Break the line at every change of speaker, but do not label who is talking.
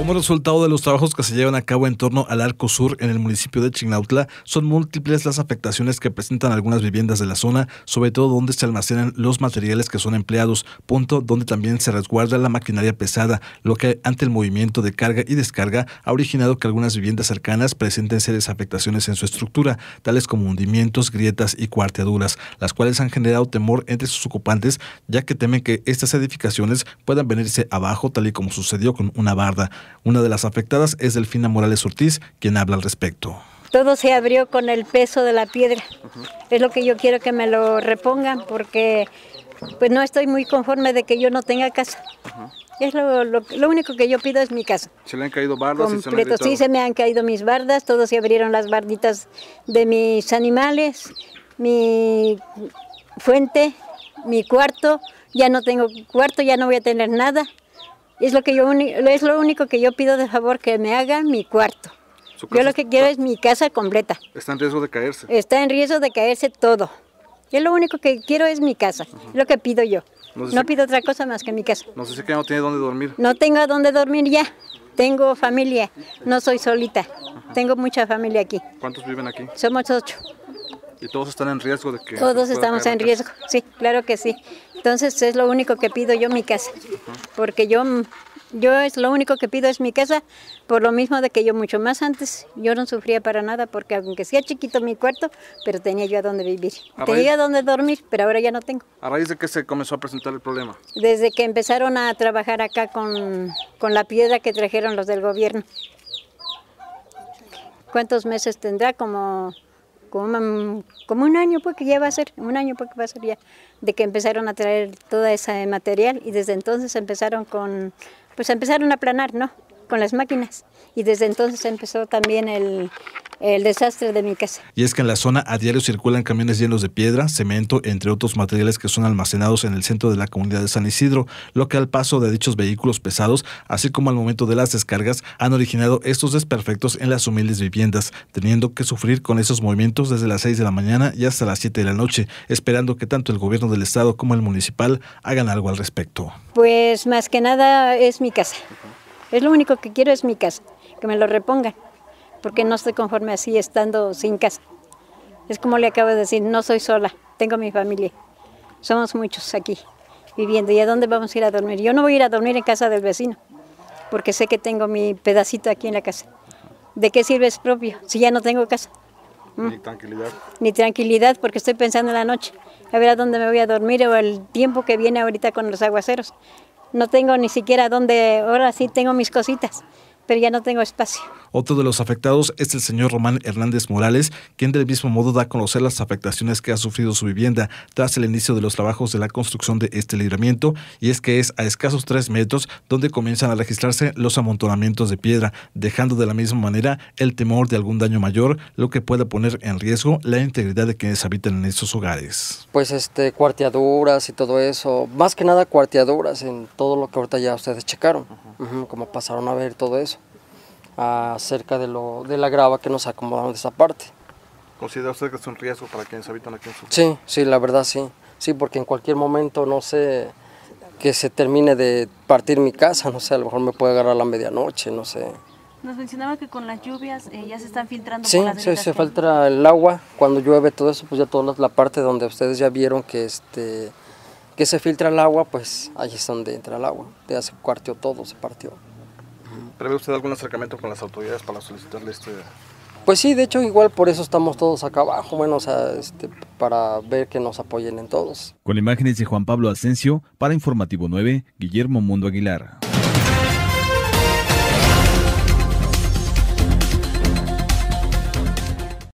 Como resultado de los trabajos que se llevan a cabo en torno al Arco Sur en el municipio de Chignautla, son múltiples las afectaciones que presentan algunas viviendas de la zona, sobre todo donde se almacenan los materiales que son empleados, punto donde también se resguarda la maquinaria pesada, lo que ante el movimiento de carga y descarga ha originado que algunas viviendas cercanas presenten serias afectaciones en su estructura, tales como hundimientos, grietas y cuarteaduras, las cuales han generado temor entre sus ocupantes, ya que temen que estas edificaciones puedan venirse abajo, tal y como sucedió con una barda. Una de las afectadas es Delfina Morales Ortiz, quien habla al respecto.
Todo se abrió con el peso de la piedra. Es lo que yo quiero que me lo repongan porque pues no estoy muy conforme de que yo no tenga casa. Es lo, lo, único que yo pido es mi casa.
¿Se le han caído bardas? y sí, se me
han caído mis bardas, todos se abrieron las barditas de mis animales, mi fuente, mi cuarto, ya no tengo cuarto, ya no voy a tener nada. Es lo, que yo, es lo único que yo pido de favor, que me haga mi cuarto. Yo lo que quiero es mi casa completa.
Está en riesgo de caerse.
Está en riesgo de caerse todo. Yo lo único que quiero es mi casa, lo que pido yo. No, pido otra cosa más que mi casa. No
sé si que no tiene dónde dormir.
No tengo dónde dormir ya. Tengo familia, no soy solita. Tengo mucha familia aquí.
¿Cuántos viven aquí?
Somos ocho.
¿Y todos están en riesgo de que... Todos estamos en riesgo,
sí, claro que sí. Entonces es lo único que pido yo, mi casa porque yo, yo es lo único que pido es mi casa, por lo mismo de que yo mucho más antes, yo no sufría para nada, porque aunque sea chiquito mi cuarto, pero tenía yo a dónde vivir, tenía a dónde dormir, pero ahora ya no tengo.
¿A raíz de qué se comenzó a presentar el problema?
Desde que empezaron a trabajar acá con la piedra que trajeron los del gobierno. ¿Cuántos meses tendrá? Como Mm, como, un año, pues que ya va a ser, un año, pues que va a ser ya, de que empezaron a traer todo ese material y desde entonces empezaron con, pues empezaron a planar, ¿no? Con las máquinas y desde entonces empezó también el, el desastre de mi casa.
Y es que en la zona a diario circulan camiones llenos de piedra, cemento, entre otros materiales que son almacenados en el centro de la comunidad de San Isidro, lo que al paso de dichos vehículos pesados, así como al momento de las descargas, han originado estos desperfectos en las humildes viviendas, teniendo que sufrir con esos movimientos desde las 6 de la mañana y hasta las 7 de la noche, esperando que tanto el gobierno del estado como el municipal hagan algo al respecto.
Pues más que nada es mi casa. Es lo único que quiero es mi casa, que me lo reponga porque no estoy conforme así estando sin casa. Es como le acabo de decir, no soy sola, tengo mi familia. Somos muchos aquí viviendo. ¿Y a dónde vamos a ir a dormir? Yo no voy a ir a dormir en casa del vecino, porque sé que tengo mi pedacito aquí en la casa. ¿De qué sirve es propio si ya no tengo casa?
Ni mm. tranquilidad.
Ni tranquilidad, porque estoy pensando en la noche, a ver a dónde me voy a dormir o el tiempo que viene ahorita con los aguaceros. No tengo ni siquiera dónde, ahora sí tengo mis cositas, pero ya no tengo espacio.
Otro de los afectados es el señor Román Hernández Morales, quien del mismo modo da a conocer las afectaciones que ha sufrido su vivienda tras el inicio de los trabajos de la construcción de este libramiento, y es que es a escasos tres metros donde comienzan a registrarse los amontonamientos de piedra, dejando de la misma manera el temor de algún daño mayor, lo que pueda poner en riesgo la integridad de quienes habitan en estos hogares.
Pues este, cuarteaduras y todo eso, más que nada cuarteaduras en todo lo que ahorita ya ustedes checaron, como pasaron a ver todo eso acerca de, lo, de la grava que nos acomodaron de esa parte.
¿Considera usted que es un riesgo para quienes habitan aquí en su Sí,
sí, la verdad sí. Sí, porque en cualquier momento no sé que se termine de partir mi casa, no sé, a lo mejor me puede agarrar a la medianoche, no sé. Nos mencionaba que con las lluvias eh, ya se están filtrando. por sí se filtra el agua, cuando llueve todo eso, pues ya toda la parte donde ustedes ya vieron que este que se filtra el agua, pues ahí es donde entra el agua, ya se partió todo, se partió.
¿Prevé usted algún acercamiento con las autoridades para solicitarle este...?
Pues sí, de hecho igual por eso estamos todos acá abajo, bueno, este, para ver que nos apoyen en todos. Con
imágenes de Juan Pablo Asensio, para Informativo 9, Guillermo Mundo Aguilar.